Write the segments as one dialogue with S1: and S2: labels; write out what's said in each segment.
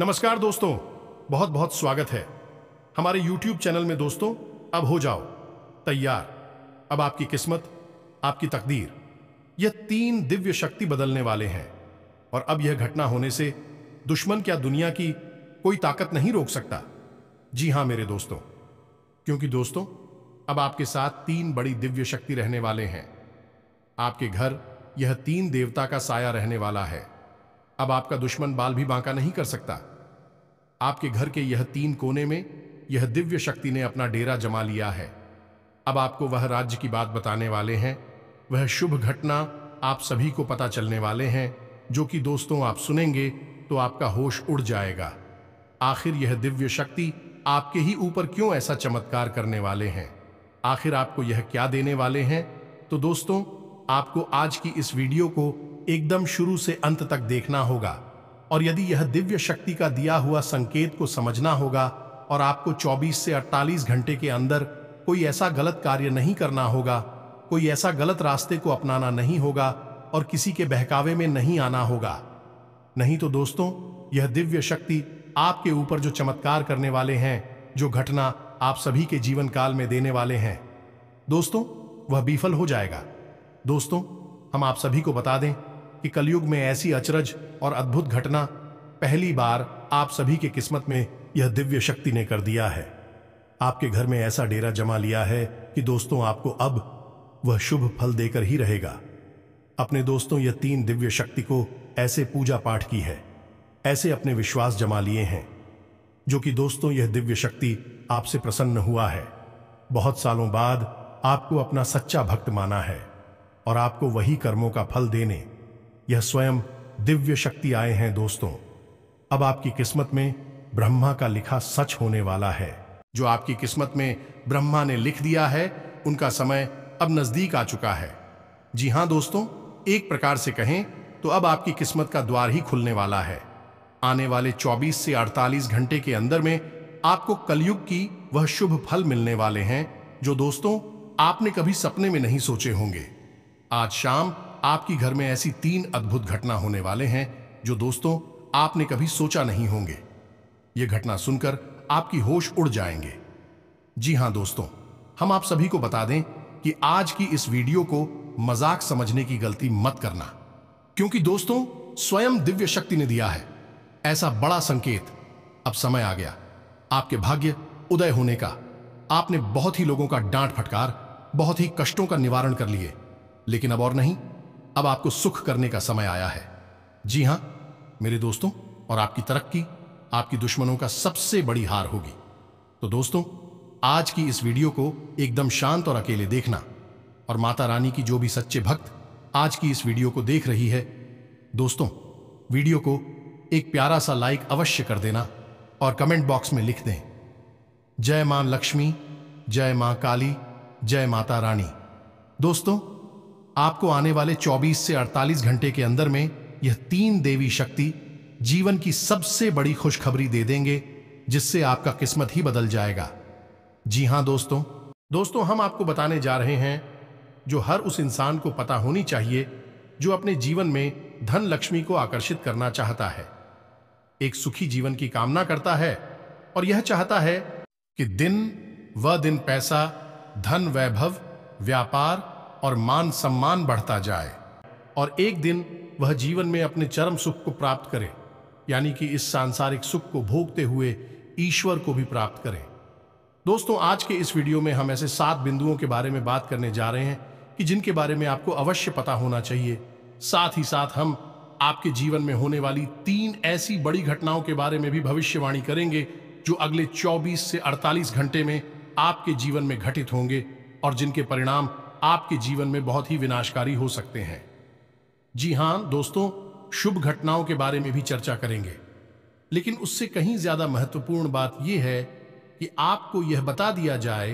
S1: नमस्कार दोस्तों बहुत बहुत स्वागत है हमारे YouTube चैनल में दोस्तों अब हो जाओ तैयार अब आपकी किस्मत आपकी तकदीर यह तीन दिव्य शक्ति बदलने वाले हैं और अब यह घटना होने से दुश्मन क्या दुनिया की कोई ताकत नहीं रोक सकता जी हां मेरे दोस्तों क्योंकि दोस्तों अब आपके साथ तीन बड़ी दिव्य शक्ति रहने वाले हैं आपके घर यह तीन देवता का साया रहने वाला है अब आपका दुश्मन बाल भी बांका नहीं कर सकता आपके घर के यह तीन कोने में यह दिव्य शक्ति ने अपना डेरा जमा लिया है अब आपको वह राज्य की बात बताने वाले हैं वह शुभ घटना आप सभी को पता चलने वाले हैं जो कि दोस्तों आप सुनेंगे तो आपका होश उड़ जाएगा आखिर यह दिव्य शक्ति आपके ही ऊपर क्यों ऐसा चमत्कार करने वाले हैं आखिर आपको यह क्या देने वाले हैं तो दोस्तों आपको आज की इस वीडियो को एकदम शुरू से अंत तक देखना होगा और यदि यह दिव्य शक्ति का दिया हुआ संकेत को समझना होगा और आपको 24 से 48 घंटे के अंदर कोई ऐसा गलत कार्य नहीं करना होगा कोई ऐसा गलत रास्ते को अपनाना नहीं होगा और किसी के बहकावे में नहीं आना होगा नहीं तो दोस्तों यह दिव्य शक्ति आपके ऊपर जो चमत्कार करने वाले हैं जो घटना आप सभी के जीवन काल में देने वाले हैं दोस्तों वह विफल हो जाएगा दोस्तों हम आप सभी को बता दें कि कलयुग में ऐसी अचरज और अद्भुत घटना पहली बार आप सभी के किस्मत में यह दिव्य शक्ति ने कर दिया है आपके घर में ऐसा डेरा जमा लिया है कि दोस्तों आपको अब वह शुभ फल देकर ही रहेगा अपने दोस्तों यह तीन दिव्य शक्ति को ऐसे पूजा पाठ की है ऐसे अपने विश्वास जमा लिए हैं जो कि दोस्तों यह दिव्य शक्ति आपसे प्रसन्न हुआ है बहुत सालों बाद आपको अपना सच्चा भक्त माना है और आपको वही कर्मों का फल देने यह स्वयं दिव्य शक्ति आए हैं दोस्तों अब आपकी किस्मत में ब्रह्मा का लिखा सच होने वाला है जो आपकी किस्मत में ब्रह्मा ने लिख दिया है उनका समय अब नजदीक आ चुका है जी हां दोस्तों एक प्रकार से कहें तो अब आपकी किस्मत का द्वार ही खुलने वाला है आने वाले 24 से 48 घंटे के अंदर में आपको कलयुग की वह शुभ फल मिलने वाले हैं जो दोस्तों आपने कभी सपने में नहीं सोचे होंगे आज शाम आपकी घर में ऐसी तीन अद्भुत घटना होने वाले हैं जो दोस्तों आपने कभी सोचा नहीं होंगे ये घटना सुनकर आपकी होश उड़ जाएंगे जी हां दोस्तों हम आप सभी को बता दें कि आज की इस वीडियो को मजाक समझने की गलती मत करना क्योंकि दोस्तों स्वयं दिव्य शक्ति ने दिया है ऐसा बड़ा संकेत अब समय आ गया आपके भाग्य उदय होने का आपने बहुत ही लोगों का डांट फटकार बहुत ही कष्टों का निवारण कर लिए लेकिन अब और नहीं अब आपको सुख करने का समय आया है जी हां मेरे दोस्तों और आपकी तरक्की आपकी दुश्मनों का सबसे बड़ी हार होगी तो दोस्तों आज की इस वीडियो को एकदम शांत और अकेले देखना और माता रानी की जो भी सच्चे भक्त आज की इस वीडियो को देख रही है दोस्तों वीडियो को एक प्यारा सा लाइक अवश्य कर देना और कमेंट बॉक्स में लिख दें जय मां लक्ष्मी जय मां काली जय माता रानी दोस्तों आपको आने वाले 24 से 48 घंटे के अंदर में यह तीन देवी शक्ति जीवन की सबसे बड़ी खुशखबरी दे देंगे जिससे आपका किस्मत ही बदल जाएगा जी हां दोस्तों दोस्तों हम आपको बताने जा रहे हैं जो हर उस इंसान को पता होनी चाहिए जो अपने जीवन में धन लक्ष्मी को आकर्षित करना चाहता है एक सुखी जीवन की कामना करता है और यह चाहता है कि दिन व दिन पैसा धन वैभव व्यापार और मान सम्मान बढ़ता जाए और एक दिन वह जीवन में अपने चरम सुख को प्राप्त करे यानी कि इस सांसारिक सुख को भोगते हुए ईश्वर को भी प्राप्त करें दोस्तों आज के इस वीडियो में हम ऐसे सात बिंदुओं के बारे में बात करने जा रहे हैं कि जिनके बारे में आपको अवश्य पता होना चाहिए साथ ही साथ हम आपके जीवन में होने वाली तीन ऐसी बड़ी घटनाओं के बारे में भी भविष्यवाणी करेंगे जो अगले 24 से 48 घंटे में आपके जीवन में घटित होंगे और जिनके परिणाम आपके जीवन में बहुत ही विनाशकारी हो सकते हैं जी हां दोस्तों शुभ घटनाओं के बारे में भी चर्चा करेंगे लेकिन उससे कहीं ज्यादा महत्वपूर्ण बात यह है कि आपको यह बता दिया जाए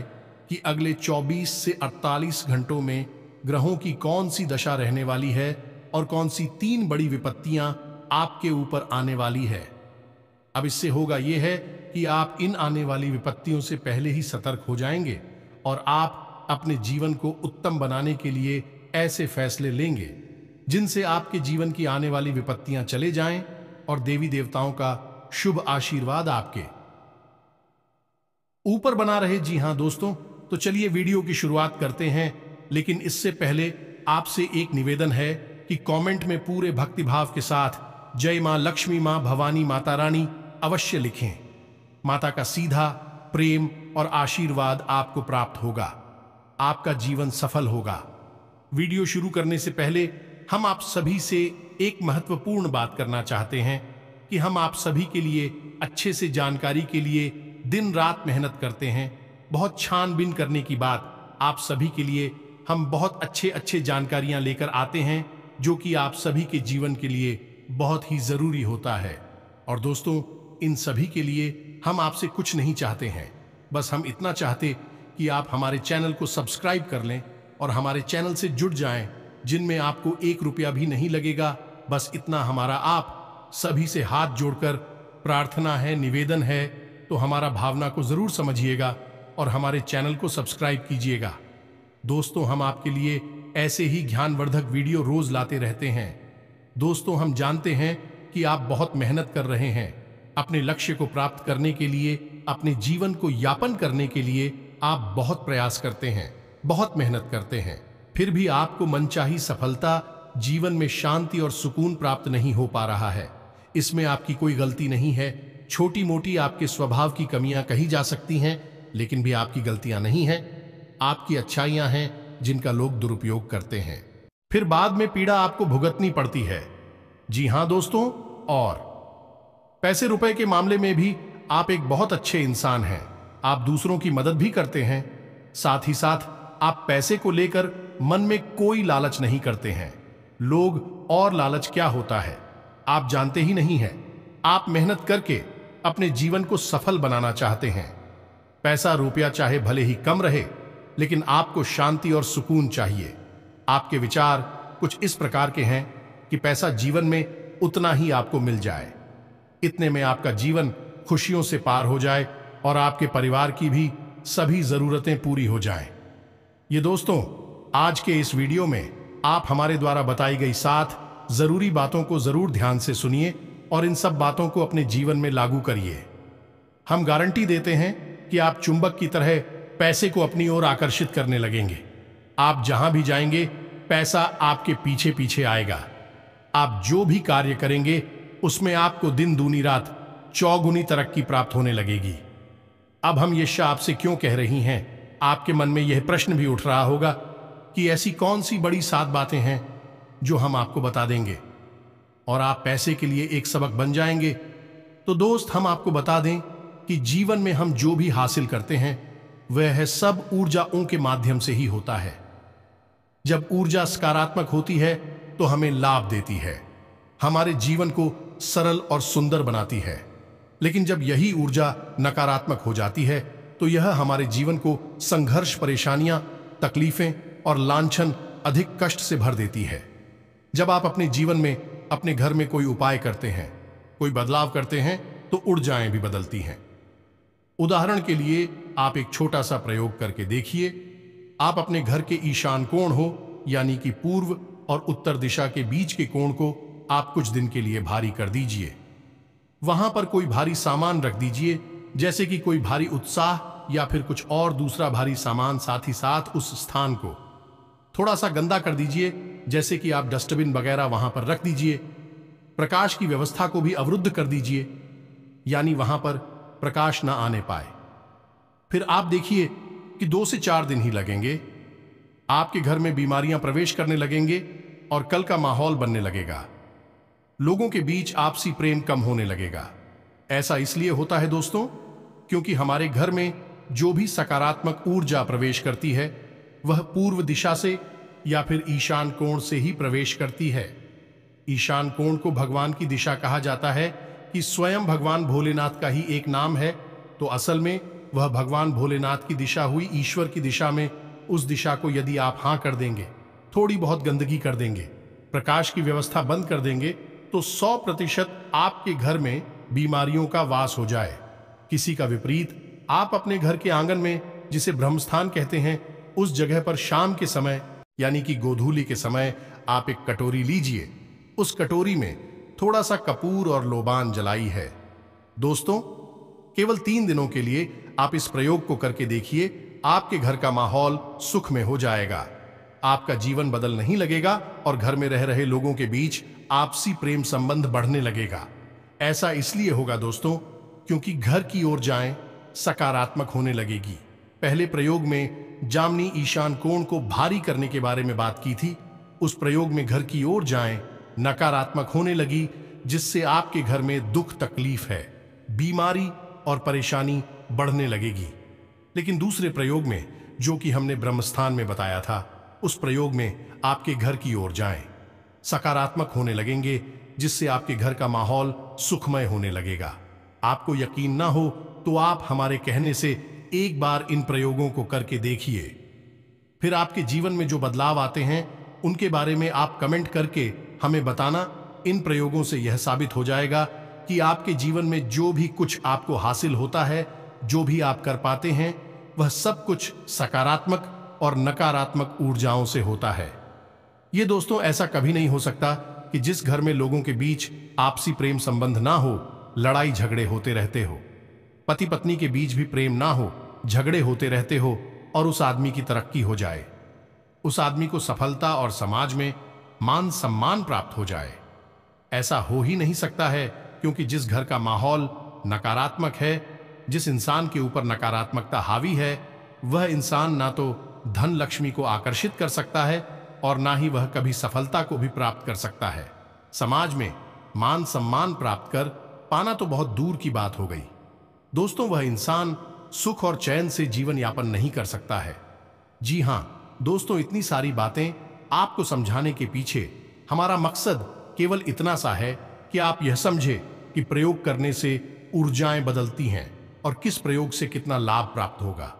S1: कि अगले 24 से 48 घंटों में ग्रहों की कौन सी दशा रहने वाली है और कौन सी तीन बड़ी विपत्तियां आपके ऊपर आने वाली है अब इससे होगा यह है कि आप इन आने वाली विपत्तियों से पहले ही सतर्क हो जाएंगे और आप अपने जीवन को उत्तम बनाने के लिए ऐसे फैसले लेंगे जिनसे आपके जीवन की आने वाली विपत्तियां चले जाएं और देवी देवताओं का शुभ आशीर्वाद आपके ऊपर बना रहे जी हां दोस्तों तो चलिए वीडियो की शुरुआत करते हैं लेकिन इससे पहले आपसे एक निवेदन है कि कमेंट में पूरे भक्तिभाव के साथ जय मां लक्ष्मी मां भवानी माता रानी अवश्य लिखें माता का सीधा प्रेम और आशीर्वाद आपको प्राप्त होगा आपका जीवन सफल होगा वीडियो शुरू करने से पहले हम आप सभी से एक महत्वपूर्ण बात करना चाहते हैं कि हम आप सभी के लिए अच्छे से जानकारी के लिए दिन रात मेहनत करते हैं बहुत छानबीन करने की बात आप सभी के लिए हम बहुत अच्छे अच्छे जानकारियां लेकर आते हैं जो कि आप सभी के जीवन के लिए बहुत ही ज़रूरी होता है और दोस्तों इन सभी के लिए हम आपसे कुछ नहीं चाहते हैं बस हम इतना चाहते कि आप हमारे चैनल को सब्सक्राइब कर लें और हमारे चैनल से जुड़ जाएं जिनमें आपको एक रुपया भी नहीं लगेगा बस इतना हमारा आप सभी से हाथ जोड़कर प्रार्थना है निवेदन है तो हमारा भावना को ज़रूर समझिएगा और हमारे चैनल को सब्सक्राइब कीजिएगा दोस्तों हम आपके लिए ऐसे ही ज्ञानवर्धक वीडियो रोज लाते रहते हैं दोस्तों हम जानते हैं कि आप बहुत मेहनत कर रहे हैं अपने लक्ष्य को प्राप्त करने के लिए अपने जीवन को यापन करने के लिए आप बहुत प्रयास करते हैं बहुत मेहनत करते हैं फिर भी आपको मनचाही सफलता जीवन में शांति और सुकून प्राप्त नहीं हो पा रहा है इसमें आपकी कोई गलती नहीं है छोटी मोटी आपके स्वभाव की कमियां कही जा सकती हैं लेकिन भी आपकी गलतियां नहीं हैं आपकी अच्छाइयां हैं जिनका लोग दुरुपयोग करते हैं फिर बाद में पीड़ा आपको भुगतनी पड़ती है जी हां दोस्तों और पैसे रुपए के मामले में भी आप एक बहुत अच्छे इंसान हैं आप दूसरों की मदद भी करते हैं साथ ही साथ आप पैसे को लेकर मन में कोई लालच नहीं करते हैं लोग और लालच क्या होता है आप जानते ही नहीं है आप मेहनत करके अपने जीवन को सफल बनाना चाहते हैं पैसा रुपया चाहे भले ही कम रहे लेकिन आपको शांति और सुकून चाहिए आपके विचार कुछ इस प्रकार के हैं कि पैसा जीवन में उतना ही आपको मिल जाए इतने में आपका जीवन खुशियों से पार हो जाए और आपके परिवार की भी सभी ज़रूरतें पूरी हो जाएं। ये दोस्तों आज के इस वीडियो में आप हमारे द्वारा बताई गई सात ज़रूरी बातों को ज़रूर ध्यान से सुनिए और इन सब बातों को अपने जीवन में लागू करिए हम गारंटी देते हैं कि आप चुंबक की तरह पैसे को अपनी ओर आकर्षित करने लगेंगे आप जहां भी जाएंगे पैसा आपके पीछे पीछे आएगा आप जो भी कार्य करेंगे उसमें आपको दिन दूनी रात चौगुनी तरक्की प्राप्त होने लगेगी अब हम ये शाह आपसे क्यों कह रही हैं आपके मन में यह प्रश्न भी उठ रहा होगा कि ऐसी कौन सी बड़ी सात बातें हैं जो हम आपको बता देंगे और आप पैसे के लिए एक सबक बन जाएंगे तो दोस्त हम आपको बता दें कि जीवन में हम जो भी हासिल करते हैं वह है सब ऊर्जाओं के माध्यम से ही होता है जब ऊर्जा सकारात्मक होती है तो हमें लाभ देती है हमारे जीवन को सरल और सुंदर बनाती है लेकिन जब यही ऊर्जा नकारात्मक हो जाती है तो यह हमारे जीवन को संघर्ष परेशानियां तकलीफें और लांछन अधिक कष्ट से भर देती है जब आप अपने जीवन में अपने घर में कोई उपाय करते हैं कोई बदलाव करते हैं तो ऊर्जाएं भी बदलती हैं उदाहरण के लिए आप एक छोटा सा प्रयोग करके देखिए आप अपने घर के ईशान कोण हो यानी कि पूर्व और उत्तर दिशा के बीच के कोण को आप कुछ दिन के लिए भारी कर दीजिए वहां पर कोई भारी सामान रख दीजिए जैसे कि कोई भारी उत्साह या फिर कुछ और दूसरा भारी सामान साथ ही साथ उस स्थान को थोड़ा सा गंदा कर दीजिए जैसे कि आप डस्टबिन वगैरह वहां पर रख दीजिए प्रकाश की व्यवस्था को भी अवरुद्ध कर दीजिए यानी वहां पर प्रकाश ना आने पाए फिर आप देखिए कि दो से चार दिन ही लगेंगे आपके घर में बीमारियां प्रवेश करने लगेंगे और कल का माहौल बनने लगेगा लोगों के बीच आपसी प्रेम कम होने लगेगा ऐसा इसलिए होता है दोस्तों क्योंकि हमारे घर में जो भी सकारात्मक ऊर्जा प्रवेश करती है वह पूर्व दिशा से या फिर ईशान कोण से ही प्रवेश करती है ईशान कोण को भगवान की दिशा कहा जाता है कि स्वयं भगवान भोलेनाथ का ही एक नाम है तो असल में वह भगवान भोलेनाथ की दिशा हुई ईश्वर की दिशा में उस दिशा को यदि आप हां कर देंगे थोड़ी बहुत गंदगी कर देंगे प्रकाश की व्यवस्था बंद कर देंगे तो 100 प्रतिशत आपके घर में बीमारियों का वास हो जाए किसी का विपरीत आप अपने घर के आंगन में जिसे ब्रह्मस्थान कहते हैं उस जगह पर शाम के समय यानी कि गोधूली के समय आप एक कटोरी लीजिए उस कटोरी में थोड़ा सा कपूर और लोबान जलाई है दोस्तों केवल तीन दिनों के लिए आप इस प्रयोग को करके देखिए आपके घर का माहौल सुख में हो जाएगा आपका जीवन बदल नहीं लगेगा और घर में रह रहे लोगों के बीच आपसी प्रेम संबंध बढ़ने लगेगा ऐसा इसलिए होगा दोस्तों क्योंकि घर की ओर जाएं सकारात्मक होने लगेगी पहले प्रयोग में जामनी ईशान कोण को भारी करने के बारे में बात की थी उस प्रयोग में घर की ओर जाएं नकारात्मक होने लगी जिससे आपके घर में दुख तकलीफ है बीमारी और परेशानी बढ़ने लगेगी लेकिन दूसरे प्रयोग में जो कि हमने ब्रह्मस्थान में बताया था उस प्रयोग में आपके घर की ओर जाएं सकारात्मक होने लगेंगे जिससे आपके घर का माहौल सुखमय होने लगेगा आपको यकीन ना हो तो आप हमारे कहने से एक बार इन प्रयोगों को करके देखिए फिर आपके जीवन में जो बदलाव आते हैं उनके बारे में आप कमेंट करके हमें बताना इन प्रयोगों से यह साबित हो जाएगा कि आपके जीवन में जो भी कुछ आपको हासिल होता है जो भी आप कर पाते हैं वह सब कुछ सकारात्मक और नकारात्मक ऊर्जाओं से होता है ये दोस्तों ऐसा कभी नहीं हो सकता कि जिस घर में लोगों के बीच आपसी प्रेम संबंध ना हो लड़ाई झगड़े होते रहते हो पति पत्नी के बीच भी प्रेम ना हो झगड़े होते रहते हो और उस आदमी की तरक्की हो जाए उस आदमी को सफलता और समाज में मान सम्मान प्राप्त हो जाए ऐसा हो ही नहीं सकता है क्योंकि जिस घर का माहौल नकारात्मक है जिस इंसान के ऊपर नकारात्मकता हावी है वह इंसान ना तो धन लक्ष्मी को आकर्षित कर सकता है और ना ही वह कभी सफलता को भी प्राप्त कर सकता है समाज में मान सम्मान प्राप्त कर पाना तो बहुत दूर की बात हो गई दोस्तों वह इंसान सुख और चैन से जीवन यापन नहीं कर सकता है जी हाँ दोस्तों इतनी सारी बातें आपको समझाने के पीछे हमारा मकसद केवल इतना सा है कि आप यह समझे कि प्रयोग करने से ऊर्जाएं बदलती हैं और किस प्रयोग से कितना लाभ प्राप्त होगा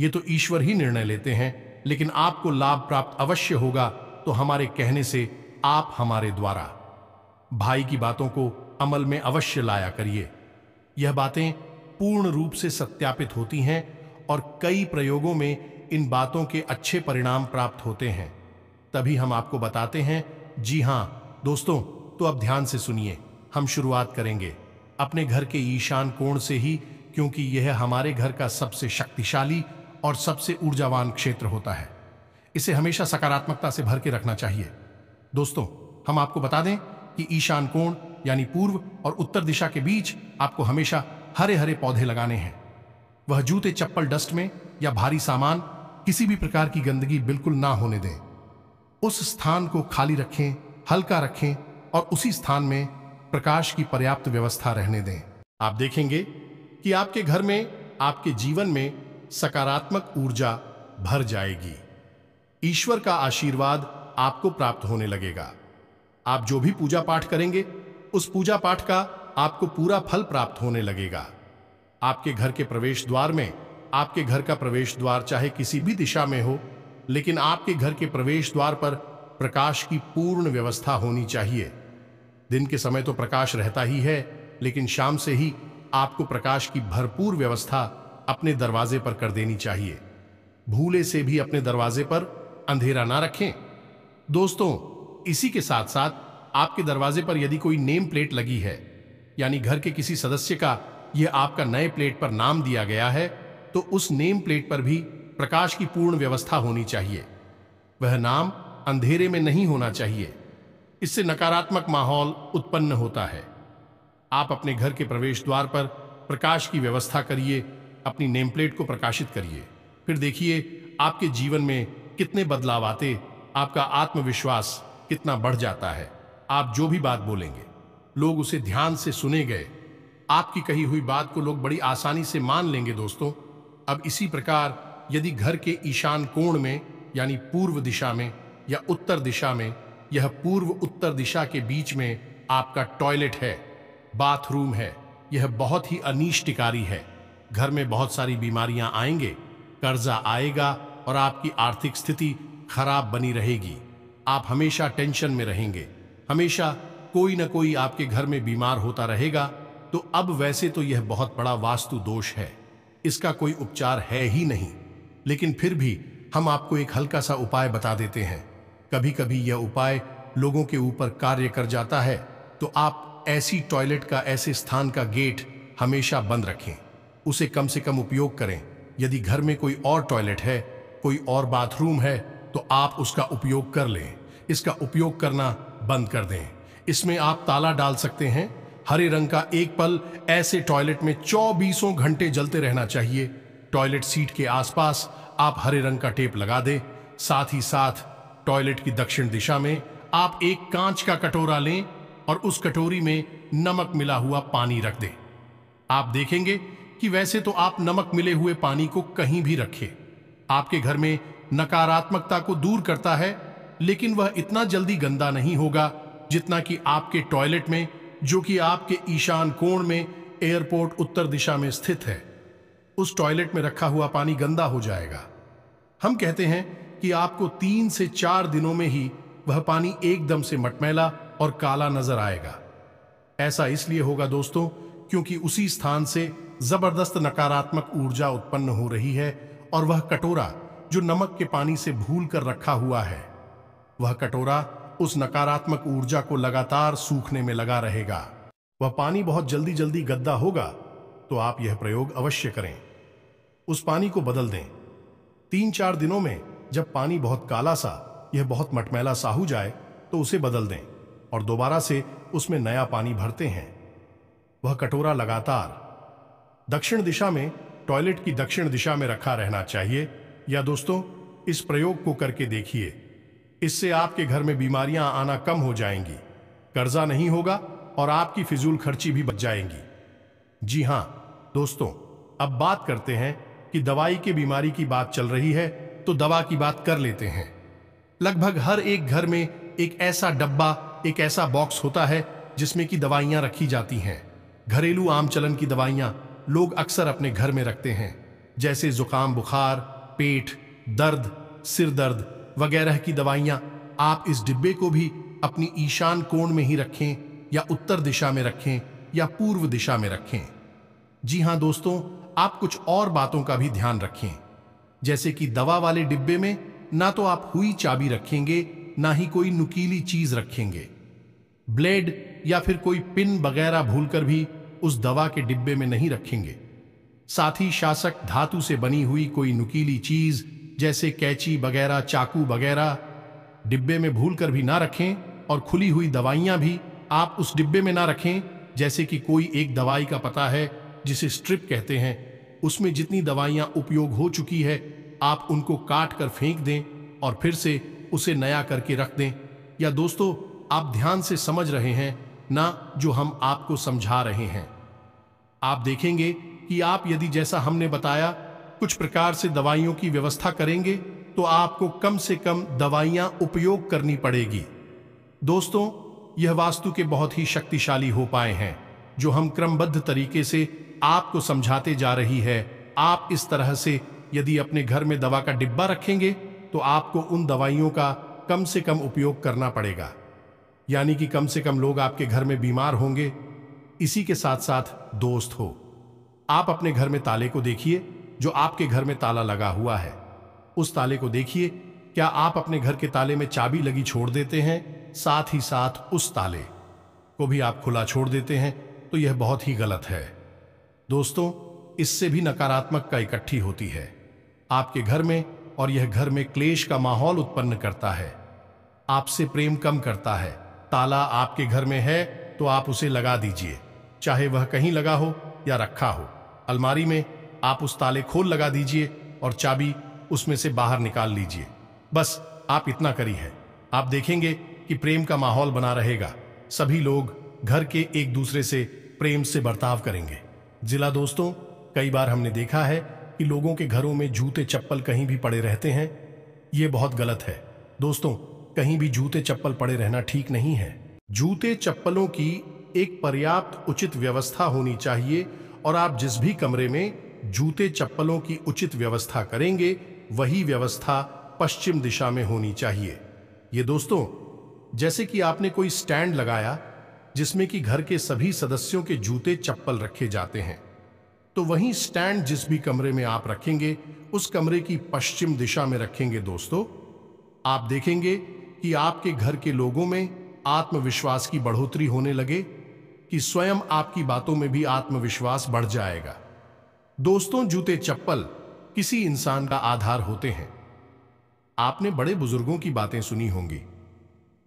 S1: ये तो ईश्वर ही निर्णय लेते हैं लेकिन आपको लाभ प्राप्त अवश्य होगा तो हमारे कहने से आप हमारे द्वारा भाई की बातों को अमल में अवश्य लाया करिए यह बातें पूर्ण रूप से सत्यापित होती हैं और कई प्रयोगों में इन बातों के अच्छे परिणाम प्राप्त होते हैं तभी हम आपको बताते हैं जी हां दोस्तों तो अब ध्यान से सुनिए हम शुरुआत करेंगे अपने घर के ईशान कोण से ही क्योंकि यह हमारे घर का सबसे शक्तिशाली और सबसे ऊर्जावान क्षेत्र होता है इसे हमेशा सकारात्मकता से भर के रखना चाहिए दोस्तों हम आपको बता दें कि ईशान कोण यानी पूर्व और उत्तर दिशा के बीच आपको हमेशा हरे हरे पौधे लगाने हैं वह जूते चप्पल डस्ट में या भारी सामान किसी भी प्रकार की गंदगी बिल्कुल ना होने दें उस स्थान को खाली रखें हल्का रखें और उसी स्थान में प्रकाश की पर्याप्त व्यवस्था रहने दें आप देखेंगे कि आपके घर में आपके जीवन में सकारात्मक ऊर्जा भर जाएगी ईश्वर का आशीर्वाद आपको प्राप्त होने लगेगा आप जो भी पूजा पाठ करेंगे उस पूजा पाठ का आपको पूरा फल प्राप्त होने लगेगा आपके घर के प्रवेश द्वार में आपके घर का प्रवेश द्वार चाहे किसी भी दिशा में हो लेकिन आपके घर के प्रवेश द्वार पर प्रकाश की पूर्ण व्यवस्था होनी चाहिए दिन के समय तो प्रकाश रहता ही है लेकिन शाम से ही आपको प्रकाश की भरपूर व्यवस्था अपने दरवाजे पर कर देनी चाहिए भूले से भी अपने दरवाजे पर अंधेरा ना रखें दोस्तों इसी के साथ साथ आपके दरवाजे पर यदि कोई नेम प्लेट लगी है यानी घर के किसी सदस्य का यह आपका नए प्लेट पर नाम दिया गया है तो उस नेम प्लेट पर भी प्रकाश की पूर्ण व्यवस्था होनी चाहिए वह नाम अंधेरे में नहीं होना चाहिए इससे नकारात्मक माहौल उत्पन्न होता है आप अपने घर के प्रवेश द्वार पर प्रकाश की व्यवस्था करिए अपनी नेम प्लेट को प्रकाशित करिए फिर देखिए आपके जीवन में कितने बदलाव आते आपका आत्मविश्वास कितना बढ़ जाता है आप जो भी बात बोलेंगे लोग उसे ध्यान से सुने गए आपकी कही हुई बात को लोग बड़ी आसानी से मान लेंगे दोस्तों अब इसी प्रकार यदि घर के ईशान कोण में यानी पूर्व दिशा में या उत्तर दिशा में यह पूर्व उत्तर दिशा के बीच में आपका टॉयलेट है बाथरूम है यह बहुत ही अनिष्टिकारी है घर में बहुत सारी बीमारियां आएंगे कर्जा आएगा और आपकी आर्थिक स्थिति खराब बनी रहेगी आप हमेशा टेंशन में रहेंगे हमेशा कोई ना कोई आपके घर में बीमार होता रहेगा तो अब वैसे तो यह बहुत बड़ा वास्तु दोष है इसका कोई उपचार है ही नहीं लेकिन फिर भी हम आपको एक हल्का सा उपाय बता देते हैं कभी कभी यह उपाय लोगों के ऊपर कार्य कर जाता है तो आप ऐसी टॉयलेट का ऐसे स्थान का गेट हमेशा बंद रखें उसे कम से कम उपयोग करें यदि घर में कोई और टॉयलेट है कोई और बाथरूम है तो आप उसका उपयोग कर लें इसका उपयोग करना बंद कर दें इसमें आप ताला डाल सकते हैं हरे रंग का एक पल ऐसे टॉयलेट में चौबीसों घंटे जलते रहना चाहिए टॉयलेट सीट के आसपास आप हरे रंग का टेप लगा दें साथ ही साथ टॉयलेट की दक्षिण दिशा में आप एक कांच का कटोरा लें और उस कटोरी में नमक मिला हुआ पानी रख दें आप देखेंगे कि वैसे तो आप नमक मिले हुए पानी को कहीं भी रखें आपके घर में नकारात्मकता को दूर करता है लेकिन वह इतना जल्दी गंदा नहीं होगा जितना कि आपके टॉयलेट में जो कि आपके ईशान कोण में एयरपोर्ट उत्तर दिशा में स्थित है उस टॉयलेट में रखा हुआ पानी गंदा हो जाएगा हम कहते हैं कि आपको तीन से चार दिनों में ही वह पानी एकदम से मटमैला और काला नजर आएगा ऐसा इसलिए होगा दोस्तों क्योंकि उसी स्थान से जबरदस्त नकारात्मक ऊर्जा उत्पन्न हो रही है और वह कटोरा जो नमक के पानी से भूल कर रखा हुआ है वह कटोरा उस नकारात्मक ऊर्जा को लगातार सूखने में लगा रहेगा वह पानी बहुत जल्दी जल्दी गद्दा होगा तो आप यह प्रयोग अवश्य करें उस पानी को बदल दें तीन चार दिनों में जब पानी बहुत काला सा यह बहुत मटमैला सा हो जाए तो उसे बदल दें और दोबारा से उसमें नया पानी भरते हैं वह कटोरा लगातार दक्षिण दिशा में टॉयलेट की दक्षिण दिशा में रखा रहना चाहिए या दोस्तों इस प्रयोग को करके देखिए इससे आपके घर में बीमारियां आना कम हो जाएंगी कर्जा नहीं होगा और आपकी फिजूल खर्ची भी बच जाएंगी जी हाँ दोस्तों अब बात करते हैं कि दवाई की बीमारी की बात चल रही है तो दवा की बात कर लेते हैं लगभग हर एक घर में एक ऐसा डब्बा एक ऐसा बॉक्स होता है जिसमें कि दवाइयां रखी जाती हैं घरेलू आमचलन की दवाइयां लोग अक्सर अपने घर में रखते हैं जैसे जुकाम बुखार पेट दर्द सिर दर्द वगैरह की दवाइयां आप इस डिब्बे को भी अपनी ईशान कोण में ही रखें या उत्तर दिशा में रखें या पूर्व दिशा में रखें जी हां दोस्तों आप कुछ और बातों का भी ध्यान रखें जैसे कि दवा वाले डिब्बे में ना तो आप हुई चाबी रखेंगे ना ही कोई नुकीली चीज रखेंगे ब्लेड या फिर कोई पिन वगैरह भूलकर भी उस दवा के डिब्बे में नहीं रखेंगे साथ ही शासक धातु से बनी हुई कोई नुकीली चीज जैसे कैची वगैरह चाकू वगैरह डिब्बे में भूल कर भी ना रखें और खुली हुई दवाइयां भी आप उस डिब्बे में ना रखें जैसे कि कोई एक दवाई का पता है जिसे स्ट्रिप कहते हैं उसमें जितनी दवाइयां उपयोग हो चुकी है आप उनको काट कर फेंक दें और फिर से उसे नया करके रख दें या दोस्तों आप ध्यान से समझ रहे हैं ना जो हम आपको समझा रहे हैं आप देखेंगे कि आप यदि जैसा हमने बताया कुछ प्रकार से दवाइयों की व्यवस्था करेंगे तो आपको कम से कम दवाइयां उपयोग करनी पड़ेगी दोस्तों यह वास्तु के बहुत ही शक्तिशाली हो पाए हैं जो हम क्रमबद्ध तरीके से आपको समझाते जा रही है आप इस तरह से यदि अपने घर में दवा का डिब्बा रखेंगे तो आपको उन दवाइयों का कम से कम उपयोग करना पड़ेगा यानी कि कम से कम लोग आपके घर में बीमार होंगे इसी के साथ साथ दोस्त हो आप अपने घर में ताले को देखिए जो आपके घर में ताला लगा हुआ है उस ताले को देखिए क्या आप अपने घर के ताले में चाबी लगी छोड़ देते हैं साथ ही साथ उस ताले को भी आप खुला छोड़ देते हैं तो यह बहुत ही गलत है दोस्तों इससे भी नकारात्मक का इकट्ठी होती है आपके घर में और यह घर में क्लेश का माहौल उत्पन्न करता है आपसे प्रेम कम करता है ताला आपके घर में है तो आप उसे लगा दीजिए चाहे वह कहीं लगा हो या रखा हो अलमारी में आप उस ताले खोल लगा दीजिए और चाबी उसमें से बाहर निकाल लीजिए बस आप इतना करी है आप देखेंगे कि प्रेम का माहौल बना रहेगा सभी लोग घर के एक दूसरे से प्रेम से बर्ताव करेंगे जिला दोस्तों कई बार हमने देखा है कि लोगों के घरों में जूते चप्पल कहीं भी पड़े रहते हैं ये बहुत गलत है दोस्तों कहीं भी जूते चप्पल पड़े रहना ठीक नहीं है जूते चप्पलों की एक पर्याप्त उचित व्यवस्था होनी चाहिए और आप जिस भी कमरे में जूते चप्पलों की उचित व्यवस्था करेंगे वही व्यवस्था पश्चिम दिशा में होनी चाहिए ये दोस्तों जैसे कि आपने कोई स्टैंड लगाया जिसमें कि घर के सभी सदस्यों के जूते चप्पल रखे जाते हैं तो वही स्टैंड जिस भी कमरे में आप रखेंगे उस कमरे की पश्चिम दिशा में रखेंगे दोस्तों आप देखेंगे कि आपके घर के लोगों में आत्मविश्वास की बढ़ोतरी होने लगे कि स्वयं आपकी बातों में भी आत्मविश्वास बढ़ जाएगा दोस्तों जूते चप्पल किसी इंसान का आधार होते हैं आपने बड़े बुजुर्गों की बातें सुनी होंगी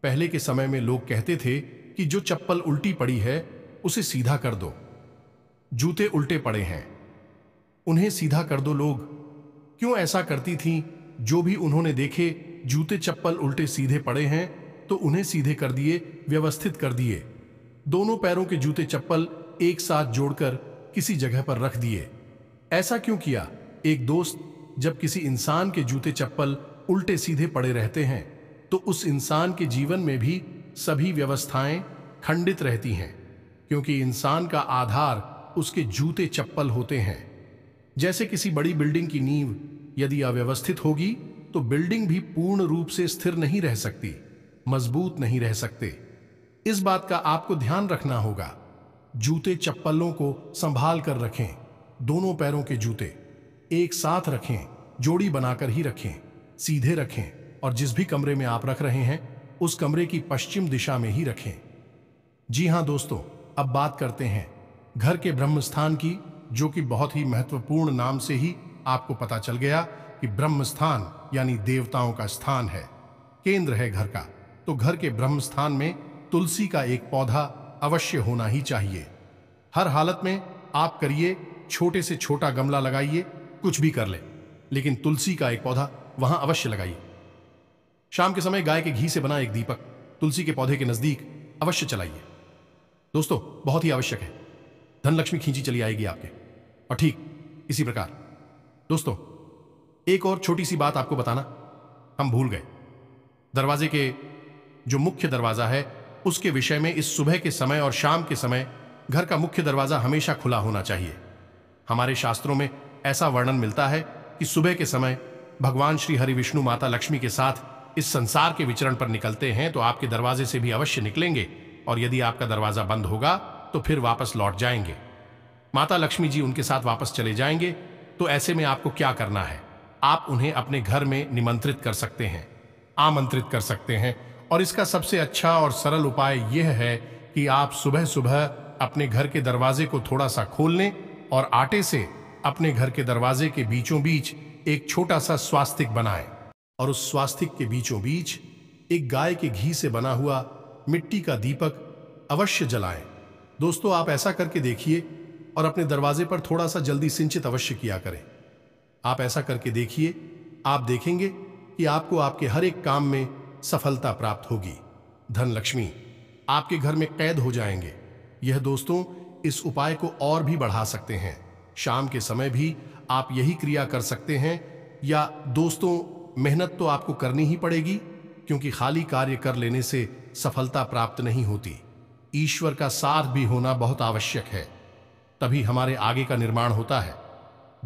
S1: पहले के समय में लोग कहते थे कि जो चप्पल उल्टी पड़ी है उसे सीधा कर दो जूते उल्टे पड़े हैं उन्हें सीधा कर दो लोग क्यों ऐसा करती थीं जो भी उन्होंने देखे जूते चप्पल उल्टे सीधे पड़े हैं तो उन्हें सीधे कर दिए व्यवस्थित कर दिए दोनों पैरों के जूते चप्पल एक साथ जोड़कर किसी जगह पर रख दिए ऐसा क्यों किया एक दोस्त जब किसी इंसान के जूते चप्पल उल्टे सीधे पड़े रहते हैं तो उस इंसान के जीवन में भी सभी व्यवस्थाएं खंडित रहती हैं क्योंकि इंसान का आधार उसके जूते चप्पल होते हैं जैसे किसी बड़ी बिल्डिंग की नींव यदि अव्यवस्थित होगी तो बिल्डिंग भी पूर्ण रूप से स्थिर नहीं रह सकती मजबूत नहीं रह सकते इस बात का आपको ध्यान रखना होगा जूते चप्पलों को संभाल कर रखें दोनों पैरों के जूते एक साथ रखें जोड़ी बनाकर ही रखें सीधे रखें और जिस भी कमरे में आप रख रहे हैं उस कमरे की पश्चिम दिशा में ही रखें जी हां दोस्तों अब बात करते हैं घर के ब्रह्म स्थान की जो कि बहुत ही महत्वपूर्ण नाम से ही आपको पता चल गया कि ब्रह्म स्थान यानी देवताओं का स्थान है केंद्र है घर का तो घर के ब्रह्म स्थान में तुलसी का एक पौधा अवश्य होना ही चाहिए हर हालत में आप करिए छोटे से छोटा गमला लगाइए कुछ भी कर ले। लेकिन तुलसी का एक पौधा वहां अवश्य लगाइए शाम के समय गाय के घी से बना एक दीपक तुलसी के पौधे के नजदीक अवश्य चलाइए दोस्तों बहुत ही आवश्यक है धनलक्ष्मी खींची चली आएगी आपके और ठीक इसी प्रकार दोस्तों एक और छोटी सी बात आपको बताना हम भूल गए दरवाजे के जो मुख्य दरवाज़ा है उसके विषय में इस सुबह के समय और शाम के समय घर का मुख्य दरवाज़ा हमेशा खुला होना चाहिए हमारे शास्त्रों में ऐसा वर्णन मिलता है कि सुबह के समय भगवान श्री हरि विष्णु माता लक्ष्मी के साथ इस संसार के विचरण पर निकलते हैं तो आपके दरवाजे से भी अवश्य निकलेंगे और यदि आपका दरवाज़ा बंद होगा तो फिर वापस लौट जाएंगे माता लक्ष्मी जी उनके साथ वापस चले जाएंगे तो ऐसे में आपको क्या करना है आप उन्हें अपने घर में निमंत्रित कर सकते हैं आमंत्रित कर सकते हैं और इसका सबसे अच्छा और सरल उपाय यह है कि आप सुबह सुबह अपने घर के दरवाजे को थोड़ा सा खोल लें और आटे से अपने घर के दरवाजे के बीचों बीच एक छोटा सा स्वास्तिक बनाएं और उस स्वास्तिक के बीचों बीच एक गाय के घी से बना हुआ मिट्टी का दीपक अवश्य जलाएं दोस्तों आप ऐसा करके देखिए और अपने दरवाजे पर थोड़ा सा जल्दी सिंचित अवश्य किया करें आप ऐसा करके देखिए आप देखेंगे कि आपको आपके हर एक काम में सफलता प्राप्त होगी धन लक्ष्मी आपके घर में कैद हो जाएंगे यह दोस्तों इस उपाय को और भी बढ़ा सकते हैं शाम के समय भी आप यही क्रिया कर सकते हैं या दोस्तों मेहनत तो आपको करनी ही पड़ेगी क्योंकि खाली कार्य कर लेने से सफलता प्राप्त नहीं होती ईश्वर का साथ भी होना बहुत आवश्यक है तभी हमारे आगे का निर्माण होता है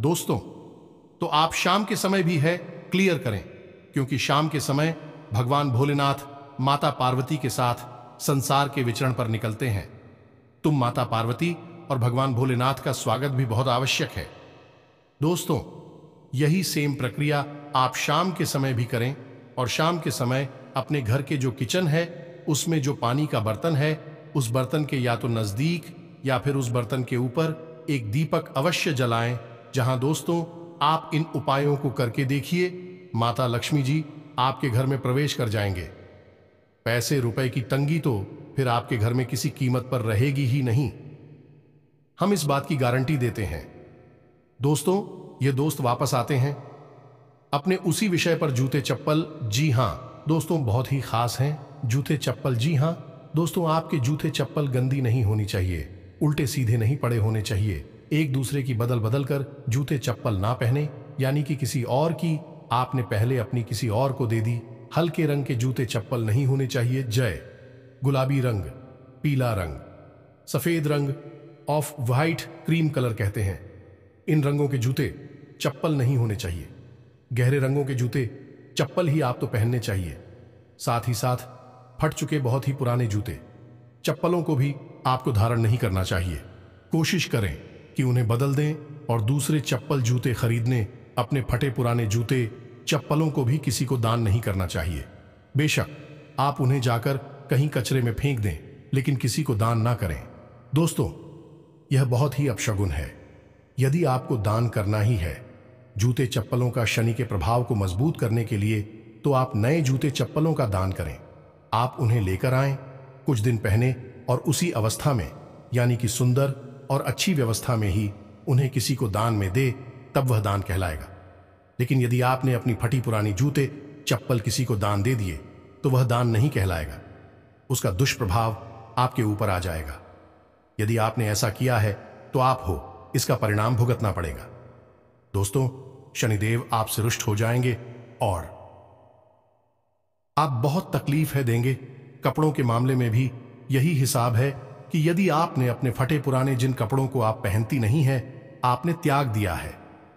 S1: दोस्तों तो आप शाम के समय भी है क्लियर करें क्योंकि शाम के समय भगवान भोलेनाथ माता पार्वती के साथ संसार के विचरण पर निकलते हैं तुम माता पार्वती और भगवान भोलेनाथ का स्वागत भी बहुत आवश्यक है दोस्तों यही सेम प्रक्रिया आप शाम के समय भी करें और शाम के समय अपने घर के जो किचन है उसमें जो पानी का बर्तन है उस बर्तन के या तो नज़दीक या फिर उस बर्तन के ऊपर एक दीपक अवश्य जलाएं जहां दोस्तों आप इन उपायों को करके देखिए माता लक्ष्मी जी आपके घर में प्रवेश कर जाएंगे पैसे रुपए की तंगी तो फिर आपके घर में किसी कीमत पर रहेगी ही नहीं हम इस बात की गारंटी देते हैं दोस्तों ये दोस्त वापस आते हैं अपने उसी विषय पर जूते चप्पल जी हां दोस्तों बहुत ही खास हैं जूते चप्पल जी हां दोस्तों आपके जूते चप्पल गंदी नहीं होनी चाहिए उल्टे सीधे नहीं पड़े होने चाहिए एक दूसरे की बदल बदल कर जूते चप्पल ना पहने यानी कि किसी और की आपने पहले अपनी किसी और को दे दी हल्के रंग के जूते चप्पल नहीं होने चाहिए जय गुलाबी रंग पीला रंग सफेद रंग ऑफ वाइट क्रीम कलर कहते हैं इन रंगों के जूते चप्पल नहीं होने चाहिए गहरे रंगों के जूते चप्पल ही आप तो पहनने चाहिए साथ ही साथ फट चुके बहुत ही पुराने जूते चप्पलों को भी आपको धारण नहीं करना चाहिए कोशिश करें कि उन्हें बदल दें और दूसरे चप्पल जूते खरीदने अपने फटे पुराने जूते चप्पलों को भी किसी को दान नहीं करना चाहिए बेशक आप उन्हें जाकर कहीं कचरे में फेंक दें लेकिन किसी को दान ना करें दोस्तों यह बहुत ही अपशगुन है यदि आपको दान करना ही है जूते चप्पलों का शनि के प्रभाव को मजबूत करने के लिए तो आप नए जूते चप्पलों का दान करें आप उन्हें लेकर आएं, कुछ दिन पहने और उसी अवस्था में यानी कि सुंदर और अच्छी व्यवस्था में ही उन्हें किसी को दान में दे तब वह दान कहलाएगा लेकिन यदि आपने अपनी फटी पुरानी जूते चप्पल किसी को दान दे दिए तो वह दान नहीं कहलाएगा उसका दुष्प्रभाव आपके ऊपर आ जाएगा यदि आपने ऐसा किया है तो आप हो इसका परिणाम भुगतना पड़ेगा दोस्तों शनिदेव आपसे रुष्ट हो जाएंगे और आप बहुत तकलीफ है देंगे कपड़ों के मामले में भी यही हिसाब है कि यदि आपने अपने फटे पुराने जिन कपड़ों को आप पहनती नहीं है आपने त्याग दिया है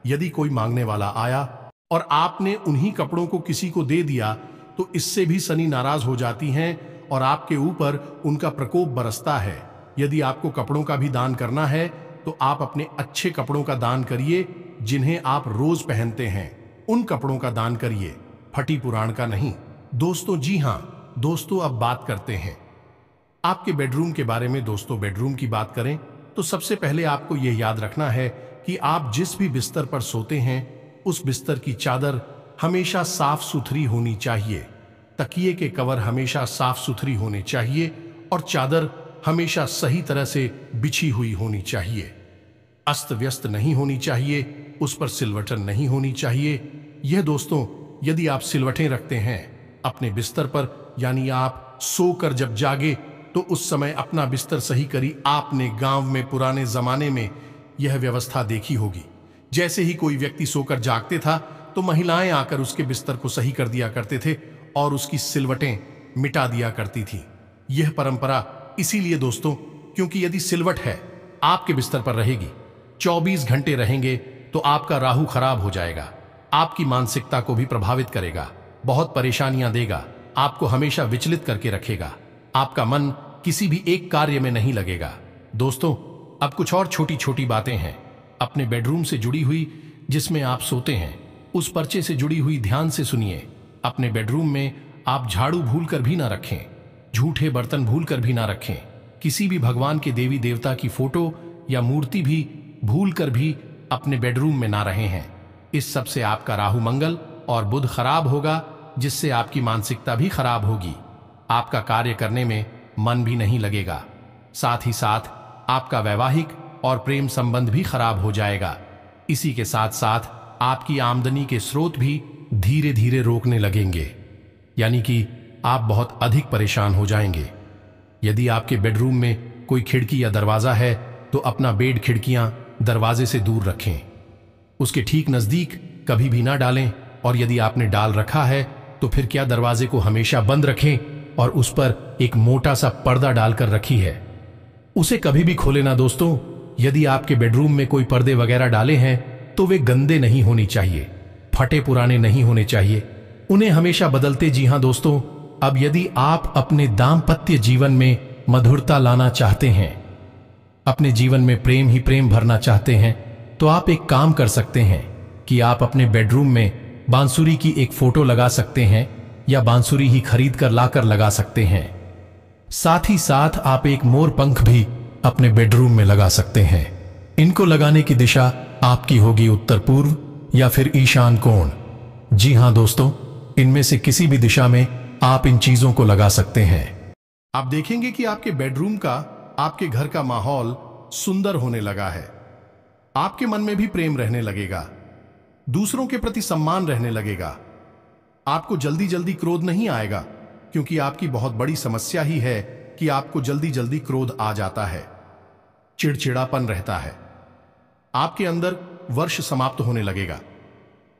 S1: यदि कोई मांगने वाला आया और आपने उन्हीं कपड़ों को किसी को दे दिया तो इससे भी सनी नाराज हो जाती हैं और आपके ऊपर उनका प्रकोप बरसता है यदि आपको कपड़ों का भी दान करना है तो आप अपने अच्छे कपड़ों का दान करिए जिन्हें आप रोज पहनते हैं उन कपड़ों का दान करिए फटी पुराण का नहीं दोस्तों जी हाँ दोस्तों अब बात करते हैं आपके बेडरूम के बारे में दोस्तों बेडरूम की बात करें तो सबसे पहले आपको यह याद रखना है कि आप जिस भी बिस्तर पर सोते हैं उस बिस्तर की चादर हमेशा साफ सुथरी होनी चाहिए तकिए के कवर हमेशा साफ सुथरी होने चाहिए और चादर हमेशा सही तरह से बिछी हुई होनी चाहिए अस्त व्यस्त नहीं होनी चाहिए उस पर सिलवटन नहीं होनी चाहिए यह दोस्तों यदि आप सिलवटें रखते हैं अपने बिस्तर पर यानी आप सोकर जब जागे तो उस समय अपना बिस्तर सही करी आपने गांव में पुराने जमाने में यह व्यवस्था देखी होगी जैसे ही कोई व्यक्ति सोकर जागते था तो महिलाएं आकर उसके बिस्तर को सही कर दिया करते थे और उसकी सिलवटें मिटा दिया करती थी यह परंपरा इसीलिए दोस्तों क्योंकि यदि सिलवट है आपके बिस्तर पर रहेगी 24 घंटे रहेंगे तो आपका राहु खराब हो जाएगा आपकी मानसिकता को भी प्रभावित करेगा बहुत परेशानियां देगा आपको हमेशा विचलित करके रखेगा आपका मन किसी भी एक कार्य में नहीं लगेगा दोस्तों अब कुछ और छोटी छोटी बातें हैं अपने बेडरूम से जुड़ी हुई जिसमें आप सोते हैं उस पर्चे से जुड़ी हुई ध्यान से सुनिए अपने बेडरूम में आप झाड़ू भूल कर भी ना रखें झूठे बर्तन भूल कर भी ना रखें किसी भी भगवान के देवी देवता की फोटो या मूर्ति भी भूल कर भी अपने बेडरूम में ना रहे हैं इस सबसे आपका राहु मंगल और बुध खराब होगा जिससे आपकी मानसिकता भी खराब होगी आपका कार्य करने में मन भी नहीं लगेगा साथ ही साथ आपका वैवाहिक और प्रेम संबंध भी खराब हो जाएगा इसी के साथ साथ आपकी आमदनी के स्रोत भी धीरे धीरे रोकने लगेंगे यानी कि आप बहुत अधिक परेशान हो जाएंगे यदि आपके बेडरूम में कोई खिड़की या दरवाज़ा है तो अपना बेड खिड़कियां दरवाजे से दूर रखें उसके ठीक नज़दीक कभी भी ना डालें और यदि आपने डाल रखा है तो फिर क्या दरवाजे को हमेशा बंद रखें और उस पर एक मोटा सा पर्दा डालकर रखी है उसे कभी भी खोले ना दोस्तों यदि आपके बेडरूम में कोई पर्दे वगैरह डाले हैं तो वे गंदे नहीं होने चाहिए फटे पुराने नहीं होने चाहिए उन्हें हमेशा बदलते जी हां दोस्तों अब यदि आप अपने दाम्पत्य जीवन में मधुरता लाना चाहते हैं अपने जीवन में प्रेम ही प्रेम भरना चाहते हैं तो आप एक काम कर सकते हैं कि आप अपने बेडरूम में बांसुरी की एक फोटो लगा सकते हैं या बांसुरी ही खरीद कर लाकर लगा सकते हैं साथ ही साथ आप एक मोर पंख भी अपने बेडरूम में लगा सकते हैं इनको लगाने की दिशा आपकी होगी उत्तर पूर्व या फिर ईशान कोण जी हां दोस्तों इनमें से किसी भी दिशा में आप इन चीजों को लगा सकते हैं आप देखेंगे कि आपके बेडरूम का आपके घर का माहौल सुंदर होने लगा है आपके मन में भी प्रेम रहने लगेगा दूसरों के प्रति सम्मान रहने लगेगा आपको जल्दी जल्दी क्रोध नहीं आएगा क्योंकि आपकी बहुत बड़ी समस्या ही है कि आपको जल्दी जल्दी क्रोध आ जाता है चिड़चिड़ापन रहता है आपके अंदर वर्ष समाप्त होने लगेगा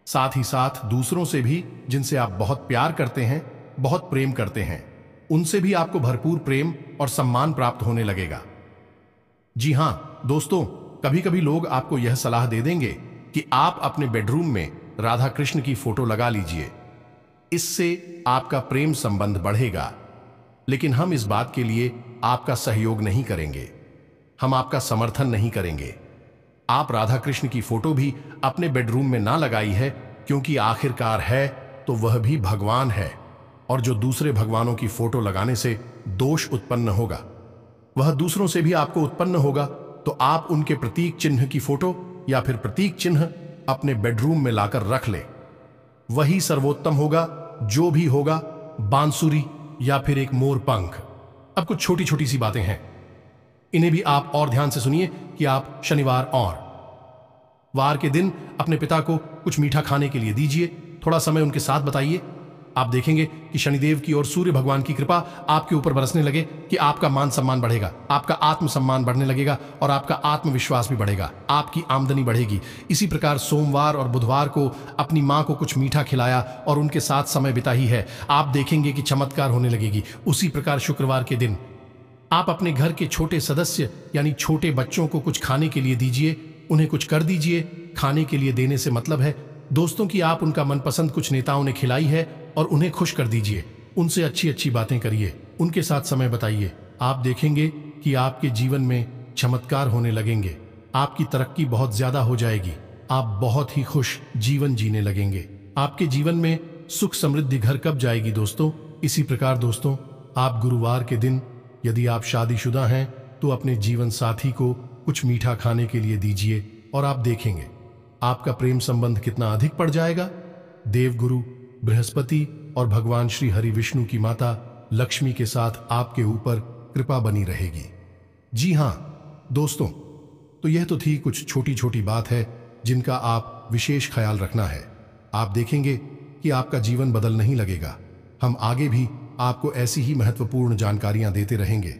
S1: साथ ही साथ दूसरों से भी जिनसे आप बहुत प्यार करते हैं बहुत प्रेम करते हैं उनसे भी आपको भरपूर प्रेम और सम्मान प्राप्त होने लगेगा जी हां दोस्तों कभी कभी लोग आपको यह सलाह दे देंगे कि आप अपने बेडरूम में राधा कृष्ण की फोटो लगा लीजिए इससे आपका प्रेम संबंध बढ़ेगा लेकिन हम इस बात के लिए आपका सहयोग नहीं करेंगे हम आपका समर्थन नहीं करेंगे आप राधा कृष्ण की फोटो भी अपने बेडरूम में ना लगाई है क्योंकि आखिरकार है तो वह भी भगवान है और जो दूसरे भगवानों की फोटो लगाने से दोष उत्पन्न होगा वह दूसरों से भी आपको उत्पन्न होगा तो आप उनके प्रतीक चिन्ह की फोटो या फिर प्रतीक चिन्ह अपने बेडरूम में लाकर रख ले वही सर्वोत्तम होगा जो भी होगा बांसुरी या फिर एक मोर पंख अब कुछ छोटी छोटी सी बातें हैं इन्हें भी आप और ध्यान से सुनिए कि आप शनिवार और वार के दिन अपने पिता को कुछ मीठा खाने के लिए दीजिए थोड़ा समय उनके साथ बताइए आप देखेंगे कि शनिदेव की और सूर्य भगवान की कृपा आपके ऊपर बरसने लगे कि आपका मान सम्मान बढ़ेगा आपका आत्म सम्मान बढ़ने लगेगा और आपका आत्मविश्वास भी बढ़ेगा आपकी आमदनी बढ़ेगी इसी प्रकार सोमवार और बुधवार को अपनी माँ को कुछ मीठा खिलाया और उनके साथ समय बिता ही है आप देखेंगे कि चमत्कार होने लगेगी उसी प्रकार शुक्रवार के दिन आप अपने घर के छोटे सदस्य यानी छोटे बच्चों को कुछ खाने के लिए दीजिए उन्हें कुछ कर दीजिए खाने के लिए देने से मतलब है दोस्तों की आप उनका मनपसंद कुछ नेताओं ने खिलाई है और उन्हें खुश कर दीजिए उनसे अच्छी अच्छी बातें करिए उनके साथ समय बताइए आप देखेंगे कि आपके जीवन में चमत्कार होने लगेंगे आपकी तरक्की बहुत ज्यादा हो जाएगी आप बहुत ही खुश जीवन जीने लगेंगे आपके जीवन में सुख समृद्धि घर कब जाएगी दोस्तों इसी प्रकार दोस्तों आप गुरुवार के दिन यदि आप शादीशुदा हैं तो अपने जीवन साथी को कुछ मीठा खाने के लिए दीजिए और आप देखेंगे आपका प्रेम संबंध कितना अधिक पड़ जाएगा देवगुरु बृहस्पति और भगवान श्री हरि विष्णु की माता लक्ष्मी के साथ आपके ऊपर कृपा बनी रहेगी जी हां दोस्तों तो यह तो थी कुछ छोटी छोटी बात है जिनका आप विशेष ख्याल रखना है आप देखेंगे कि आपका जीवन बदल नहीं लगेगा हम आगे भी आपको ऐसी ही महत्वपूर्ण जानकारियां देते रहेंगे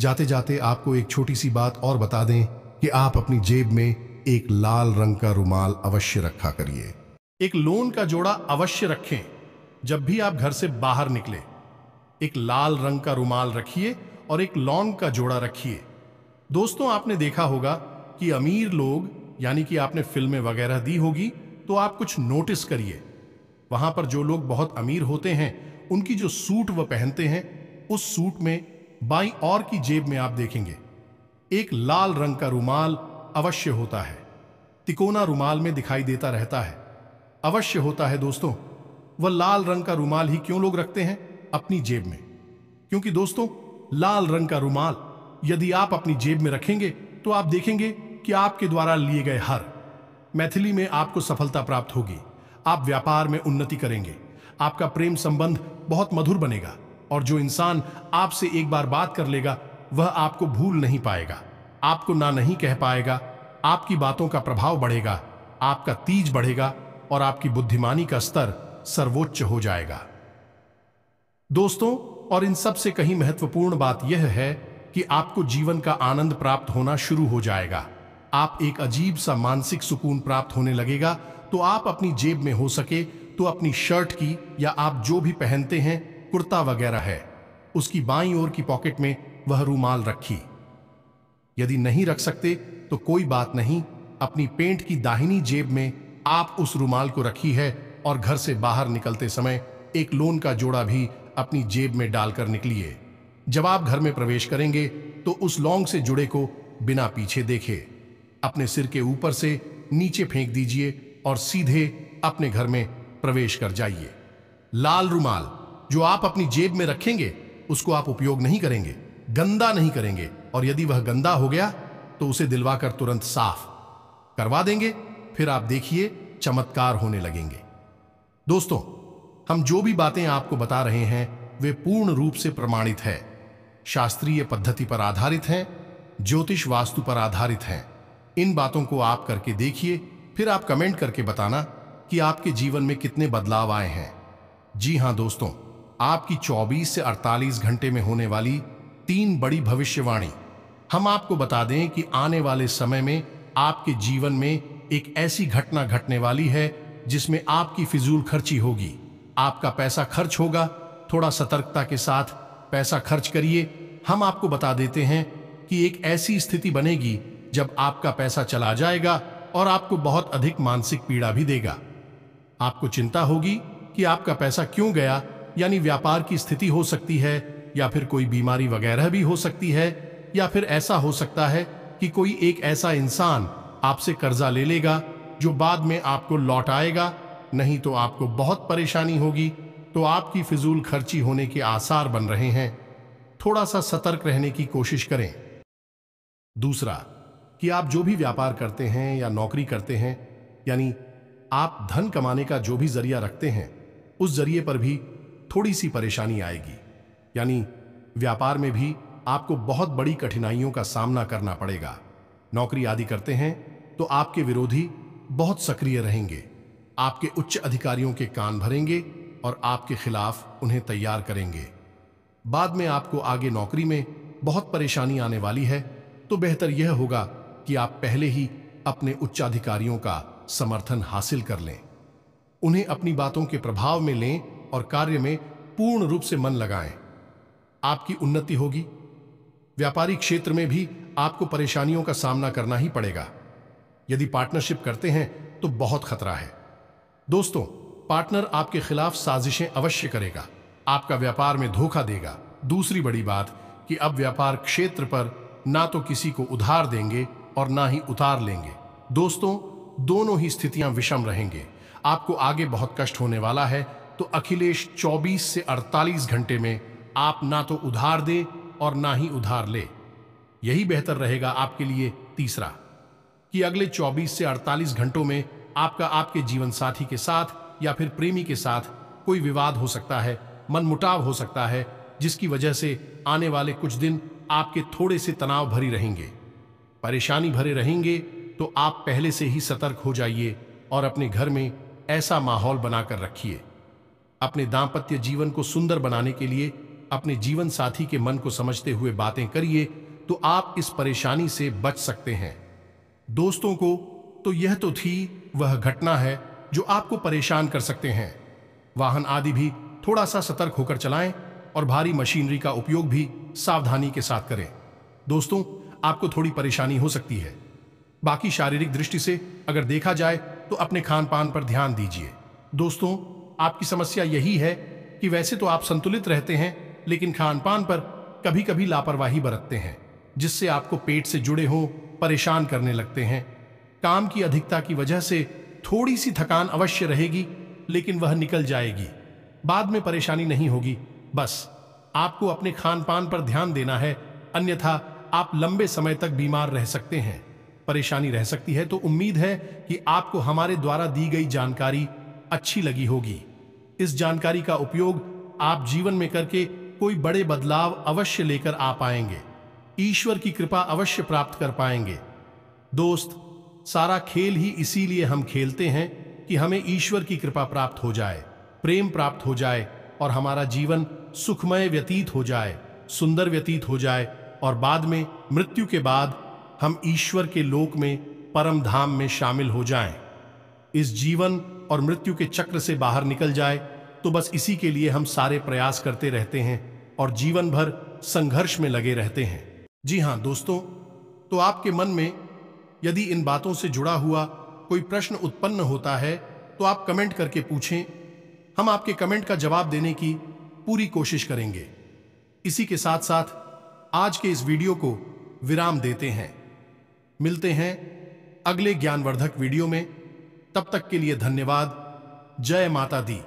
S1: जाते जाते आपको एक छोटी सी बात और बता दें कि आप अपनी जेब में एक लाल रंग का रुमाल अवश्य रखा करिए एक लोन का जोड़ा अवश्य रखें जब भी आप घर से बाहर निकले एक लाल रंग का रुमाल रखिए और एक लॉन्ग का जोड़ा रखिए दोस्तों आपने देखा होगा कि अमीर लोग यानी कि आपने फिल्में वगैरह दी होगी तो आप कुछ नोटिस करिए वहां पर जो लोग बहुत अमीर होते हैं उनकी जो सूट वह पहनते हैं उस सूट में बाई और की जेब में आप देखेंगे एक लाल रंग का रुमाल अवश्य होता है तिकोना रुमाल में दिखाई देता रहता है अवश्य होता है दोस्तों वह लाल रंग का रुमाल ही क्यों लोग रखते हैं अपनी जेब में क्योंकि दोस्तों लाल रंग का रुमाल यदि आप अपनी जेब में रखेंगे तो आप देखेंगे कि आपके द्वारा लिए गए हर मैथिली में आपको सफलता प्राप्त होगी आप व्यापार में उन्नति करेंगे आपका प्रेम संबंध बहुत मधुर बनेगा और जो इंसान आपसे एक बार बात कर लेगा वह आपको भूल नहीं पाएगा आपको ना नहीं कह पाएगा आपकी बातों का प्रभाव बढ़ेगा आपका तीज बढ़ेगा और आपकी बुद्धिमानी का स्तर सर्वोच्च हो जाएगा दोस्तों और इन सब से कहीं महत्वपूर्ण बात यह है कि आपको जीवन का आनंद प्राप्त होना शुरू हो जाएगा आप एक अजीब सा मानसिक सुकून प्राप्त होने लगेगा तो आप अपनी जेब में हो सके तो अपनी शर्ट की या आप जो भी पहनते हैं कुर्ता वगैरह है उसकी बाई ओर की पॉकेट में वह रूमाल रखी यदि नहीं रख सकते तो कोई बात नहीं अपनी पेंट की दाहिनी जेब में आप उस रुमाल को रखी है और घर से बाहर निकलते समय एक लोन का जोड़ा भी अपनी जेब में डालकर निकलिए जब आप घर में प्रवेश करेंगे तो उस लौंग से जुड़े को बिना पीछे देखे अपने सिर के ऊपर से नीचे फेंक दीजिए और सीधे अपने घर में प्रवेश कर जाइए लाल रुमाल जो आप अपनी जेब में रखेंगे उसको आप उपयोग नहीं करेंगे गंदा नहीं करेंगे और यदि वह गंदा हो गया तो उसे दिलवाकर तुरंत साफ करवा देंगे फिर आप देखिए चमत्कार होने लगेंगे दोस्तों हम जो भी बातें आपको बता रहे हैं वे पूर्ण रूप से प्रमाणित है शास्त्रीय पद्धति पर आधारित हैं ज्योतिष वास्तु पर आधारित हैं इन बातों को आप करके देखिए फिर आप कमेंट करके बताना कि आपके जीवन में कितने बदलाव आए हैं जी हां दोस्तों आपकी 24 से 48 घंटे में होने वाली तीन बड़ी भविष्यवाणी हम आपको बता दें कि आने वाले समय में आपके जीवन में एक ऐसी घटना घटने वाली है जिसमें आपकी फिजूल खर्ची होगी आपका पैसा खर्च होगा थोड़ा सतर्कता के साथ पैसा खर्च करिए हम आपको बता देते हैं कि एक ऐसी स्थिति बनेगी जब आपका पैसा चला जाएगा और आपको बहुत अधिक मानसिक पीड़ा भी देगा आपको चिंता होगी कि आपका पैसा क्यों गया यानी व्यापार की स्थिति हो सकती है या फिर कोई बीमारी वगैरह भी हो सकती है या फिर ऐसा हो सकता है कि कोई एक ऐसा इंसान आपसे कर्जा ले लेगा जो बाद में आपको लौट आएगा नहीं तो आपको बहुत परेशानी होगी तो आपकी फिजूल खर्ची होने के आसार बन रहे हैं थोड़ा सा सतर्क रहने की कोशिश करें दूसरा कि आप जो भी व्यापार करते हैं या नौकरी करते हैं यानी आप धन कमाने का जो भी जरिया रखते हैं उस जरिए पर भी थोड़ी सी परेशानी आएगी यानी व्यापार में भी आपको बहुत बड़ी कठिनाइयों का सामना करना पड़ेगा नौकरी आदि करते हैं तो आपके विरोधी बहुत सक्रिय रहेंगे आपके उच्च अधिकारियों के कान भरेंगे और आपके खिलाफ उन्हें तैयार करेंगे बाद में आपको आगे नौकरी में बहुत परेशानी आने वाली है तो बेहतर यह होगा कि आप पहले ही अपने उच्चाधिकारियों का समर्थन हासिल कर लें उन्हें अपनी बातों के प्रभाव में लें और कार्य में पूर्ण रूप से मन लगाएं आपकी उन्नति होगी व्यापारी क्षेत्र में भी आपको परेशानियों का सामना करना ही पड़ेगा यदि पार्टनरशिप करते हैं तो बहुत खतरा है दोस्तों पार्टनर आपके खिलाफ साजिशें अवश्य करेगा आपका व्यापार में धोखा देगा दूसरी बड़ी बात कि अब व्यापार क्षेत्र पर ना तो किसी को उधार देंगे और ना ही उतार लेंगे दोस्तों दोनों ही स्थितियां विषम रहेंगे आपको आगे बहुत कष्ट होने वाला है तो अखिलेश 24 से 48 घंटे में आप ना तो उधार दे और ना ही उधार ले यही बेहतर रहेगा आपके लिए तीसरा कि अगले 24 से 48 घंटों में आपका आपके जीवन साथी के साथ या फिर प्रेमी के साथ कोई विवाद हो सकता है मनमुटाव हो सकता है जिसकी वजह से आने वाले कुछ दिन आपके थोड़े से तनाव भरी रहेंगे परेशानी भरे रहेंगे तो आप पहले से ही सतर्क हो जाइए और अपने घर में ऐसा माहौल बनाकर रखिए अपने दाम्पत्य जीवन को सुंदर बनाने के लिए अपने जीवन साथी के मन को समझते हुए बातें करिए तो आप इस परेशानी से बच सकते हैं दोस्तों को तो यह तो थी वह घटना है जो आपको परेशान कर सकते हैं वाहन आदि भी थोड़ा सा सतर्क होकर चलाएं और भारी मशीनरी का उपयोग भी सावधानी के साथ करें दोस्तों आपको थोड़ी परेशानी हो सकती है बाकी शारीरिक दृष्टि से अगर देखा जाए तो अपने खान पान पर ध्यान दीजिए दोस्तों आपकी समस्या यही है कि वैसे तो आप संतुलित रहते हैं लेकिन खान पान पर कभी कभी लापरवाही बरतते हैं जिससे आपको पेट से जुड़े हो परेशान करने लगते हैं काम की अधिकता की वजह से थोड़ी सी थकान अवश्य रहेगी लेकिन वह निकल जाएगी बाद में परेशानी नहीं होगी बस आपको अपने खान पान पर ध्यान देना है अन्यथा आप लंबे समय तक बीमार रह सकते हैं परेशानी रह सकती है तो उम्मीद है कि आपको हमारे द्वारा दी गई जानकारी अच्छी लगी होगी इस जानकारी का उपयोग आप जीवन में करके कोई बड़े बदलाव अवश्य लेकर आ पाएंगे ईश्वर की कृपा अवश्य प्राप्त कर पाएंगे दोस्त सारा खेल ही इसीलिए हम खेलते हैं कि हमें ईश्वर की कृपा प्राप्त हो जाए प्रेम प्राप्त हो जाए और हमारा जीवन सुखमय व्यतीत हो जाए सुंदर व्यतीत हो जाए और बाद में मृत्यु के बाद हम ईश्वर के लोक में परम धाम में शामिल हो जाएं। इस जीवन और मृत्यु के चक्र से बाहर निकल जाए तो बस इसी के लिए हम सारे प्रयास करते रहते हैं और जीवन भर संघर्ष में लगे रहते हैं जी हाँ दोस्तों तो आपके मन में यदि इन बातों से जुड़ा हुआ कोई प्रश्न उत्पन्न होता है तो आप कमेंट करके पूछें हम आपके कमेंट का जवाब देने की पूरी कोशिश करेंगे इसी के साथ साथ आज के इस वीडियो को विराम देते हैं मिलते हैं अगले ज्ञानवर्धक वीडियो में तब तक के लिए धन्यवाद जय माता दी